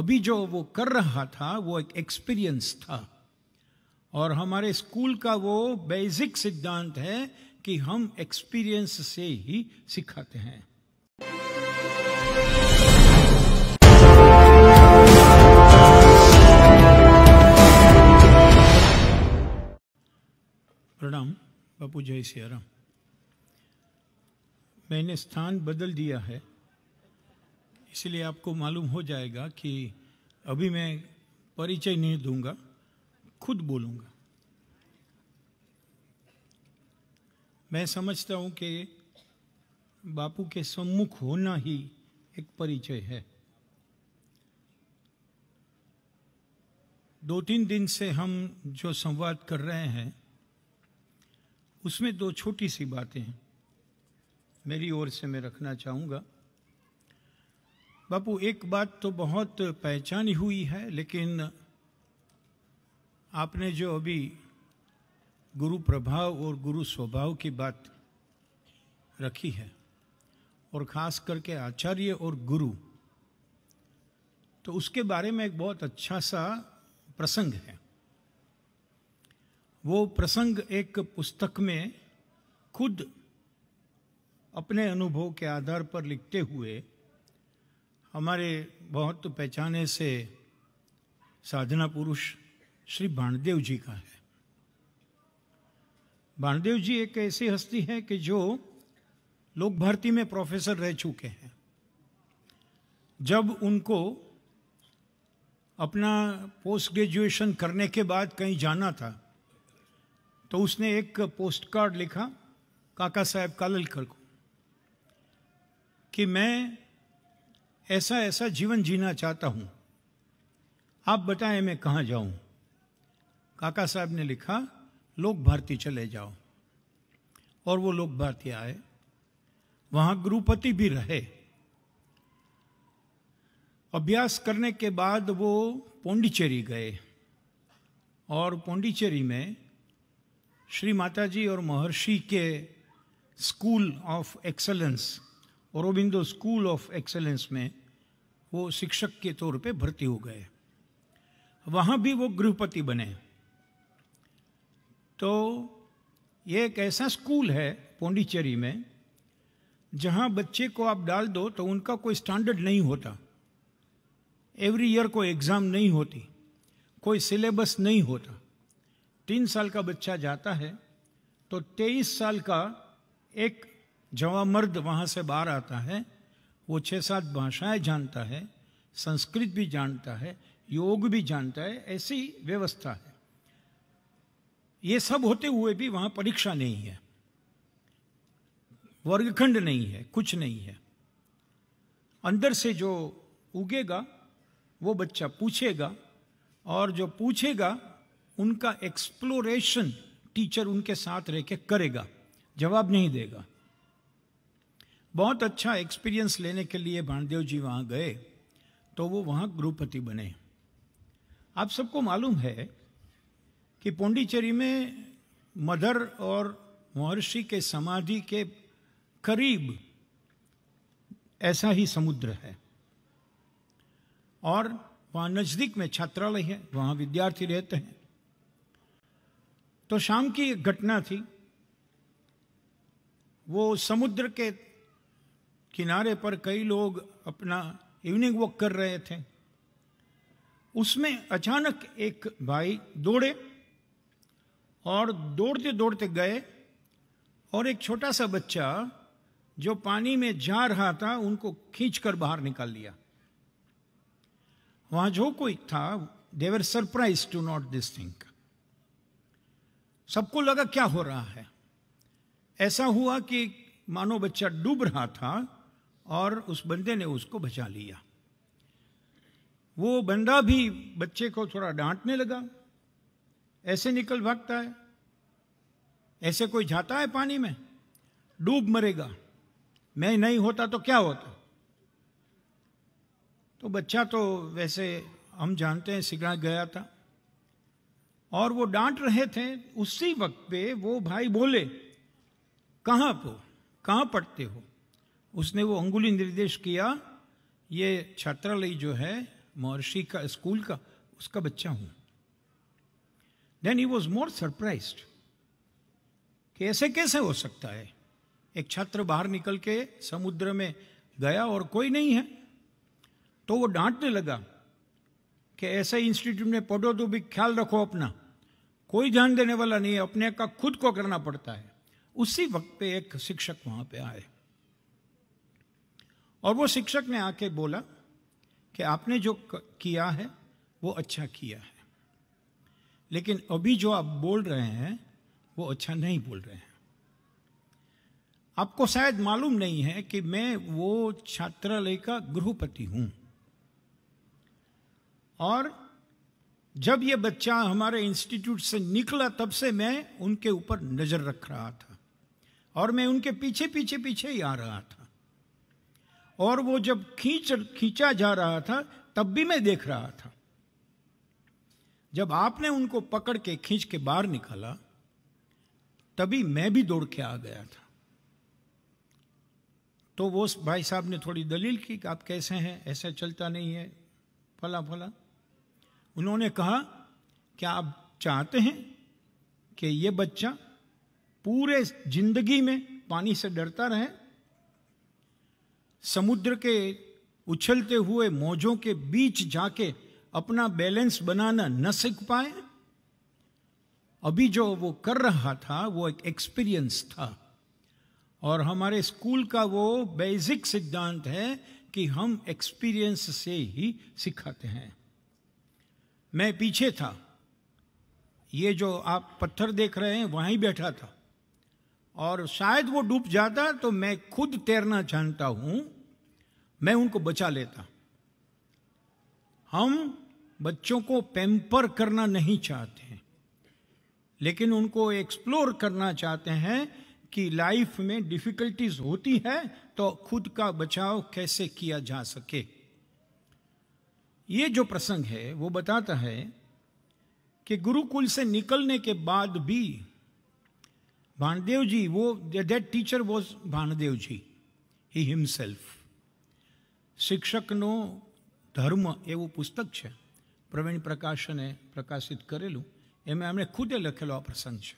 अभी जो वो कर रहा था वो एक एक्सपीरियंस था और हमारे स्कूल का वो बेसिक सिद्धांत है कि हम एक्सपीरियंस से ही सिखाते हैं प्रणाम बापू जय सियाराम मैंने स्थान बदल दिया है इसलिए आपको मालूम हो जाएगा कि अभी मैं परिचय नहीं दूंगा खुद बोलूंगा मैं समझता हूं कि बापू के सम्मुख होना ही एक परिचय है दो तीन दिन से हम जो संवाद कर रहे हैं उसमें दो छोटी सी बातें हैं मेरी ओर से मैं रखना चाहूँगा बापू एक बात तो बहुत पहचानी हुई है लेकिन आपने जो अभी गुरु प्रभाव और गुरु स्वभाव की बात रखी है और खास करके आचार्य और गुरु तो उसके बारे में एक बहुत अच्छा सा प्रसंग है वो प्रसंग एक पुस्तक में खुद अपने अनुभव के आधार पर लिखते हुए हमारे बहुत पहचाने से साधना पुरुष श्री भाणदेव जी का है भाणदेव जी एक ऐसी हस्ती है कि जो लोक भारती में प्रोफेसर रह चुके हैं जब उनको अपना पोस्ट ग्रेजुएशन करने के बाद कहीं जाना था तो उसने एक पोस्ट कार्ड लिखा काका साहेब कालकर को कि मैं ऐसा ऐसा जीवन जीना चाहता हूं आप बताएं मैं कहाँ जाऊं काका साहब ने लिखा लोक भारती चले जाओ और वो लोक भारती आए वहां गुरुपति भी रहे अभ्यास करने के बाद वो पौंडीचेरी गए और पौंडीचेरी में श्री माता जी और महर्षि के स्कूल ऑफ एक्सेलेंस और स्कूल ऑफ एक्सेलेंस में वो शिक्षक के तौर पे भर्ती हो गए वहाँ भी वो गृहपति बने तो ये एक ऐसा स्कूल है पौंडीचेरी में जहाँ बच्चे को आप डाल दो तो उनका कोई स्टैंडर्ड नहीं होता एवरी ईयर कोई एग्ज़ाम नहीं होती कोई सिलेबस नहीं होता तीन साल का बच्चा जाता है तो तेईस साल का एक जवा मर्द वहाँ से बाहर आता है वो छः सात भाषाएं जानता है संस्कृत भी जानता है योग भी जानता है ऐसी व्यवस्था है ये सब होते हुए भी वहाँ परीक्षा नहीं है वर्गखंड नहीं है कुछ नहीं है अंदर से जो उगेगा वो बच्चा पूछेगा और जो पूछेगा उनका एक्सप्लोरेशन टीचर उनके साथ रह करेगा जवाब नहीं देगा बहुत अच्छा एक्सपीरियंस लेने के लिए भाणदेव जी वहाँ गए तो वो वहाँ गृहपति बने आप सबको मालूम है कि पौंडीचेरी में मदर और महर्षि के समाधि के करीब ऐसा ही समुद्र है और वहाँ नज़दीक में छात्रालय है वहाँ विद्यार्थी रहते हैं तो शाम की एक घटना थी वो समुद्र के किनारे पर कई लोग अपना इवनिंग वॉक कर रहे थे उसमें अचानक एक भाई दौड़े और दौड़ते दौड़ते गए और एक छोटा सा बच्चा जो पानी में जा रहा था उनको खींचकर बाहर निकाल लिया वहां जो कोई था they were surprise to note this thing सबको लगा क्या हो रहा है ऐसा हुआ कि मानो बच्चा डूब रहा था और उस बंदे ने उसको बचा लिया वो बंदा भी बच्चे को थोड़ा डांटने लगा ऐसे निकल भागता है ऐसे कोई जाता है पानी में डूब मरेगा मैं नहीं होता तो क्या होता तो बच्चा तो वैसे हम जानते हैं सिगड़ा गया था और वो डांट रहे थे उसी वक्त पे वो भाई बोले कहाँ पो कहाँ पढ़ते हो उसने वो अंगुली निर्देश किया ये छात्रालय जो है महर्षि का स्कूल का उसका बच्चा हूं then he was more surprise कि ऐसे कैसे हो सकता है एक छात्र बाहर निकल के समुद्र में गया और कोई नहीं है तो वो डांटने लगा कि ऐसे इंस्टीट्यूट में पढ़ो तो भी ख्याल रखो अपना कोई ध्यान देने वाला नहीं है अपने का खुद को करना पड़ता है उसी वक्त पे एक शिक्षक वहां पे आए और वो शिक्षक ने आके बोला कि आपने जो किया है वो अच्छा किया है लेकिन अभी जो आप बोल रहे हैं वो अच्छा नहीं बोल रहे हैं आपको शायद मालूम नहीं है कि मैं वो छात्रालय का गृहपति हूं और जब ये बच्चा हमारे इंस्टीट्यूट से निकला तब से मैं उनके ऊपर नजर रख रहा था और मैं उनके पीछे पीछे पीछे ही आ रहा था और वो जब खींच खींचा जा रहा था तब भी मैं देख रहा था जब आपने उनको पकड़ के खींच के बाहर निकाला तभी मैं भी दौड़ के आ गया था तो वो भाई साहब ने थोड़ी दलील की कि आप कैसे हैं ऐसा चलता नहीं है फला फला उन्होंने कहा क्या आप चाहते हैं कि ये बच्चा पूरे जिंदगी में पानी से डरता रहे समुद्र के उछलते हुए मौजों के बीच जाके अपना बैलेंस बनाना न सीख पाए अभी जो वो कर रहा था वो एक एक्सपीरियंस था और हमारे स्कूल का वो बेसिक सिद्धांत है कि हम एक्सपीरियंस से ही सिखाते हैं मैं पीछे था ये जो आप पत्थर देख रहे हैं वहीं बैठा था और शायद वो डूब जाता तो मैं खुद तैरना जानता हूं मैं उनको बचा लेता हम बच्चों को पेम्पर करना नहीं चाहते लेकिन उनको एक्सप्लोर करना चाहते हैं कि लाइफ में डिफिकल्टीज होती है तो खुद का बचाव कैसे किया जा सके ये जो प्रसंग है वो बताता है कि गुरुकुल से निकलने के बाद भी Bhanadevji, wo, that teacher was Bhanadevji, he himself. શિક્ષકનો ધર્મ એવું પુસ્તક છે પ્રવીણ પ્રકાશને પ્રકાશિત કરેલું એમાં એમણે ખુદે લખેલો આ પ્રસંગ છે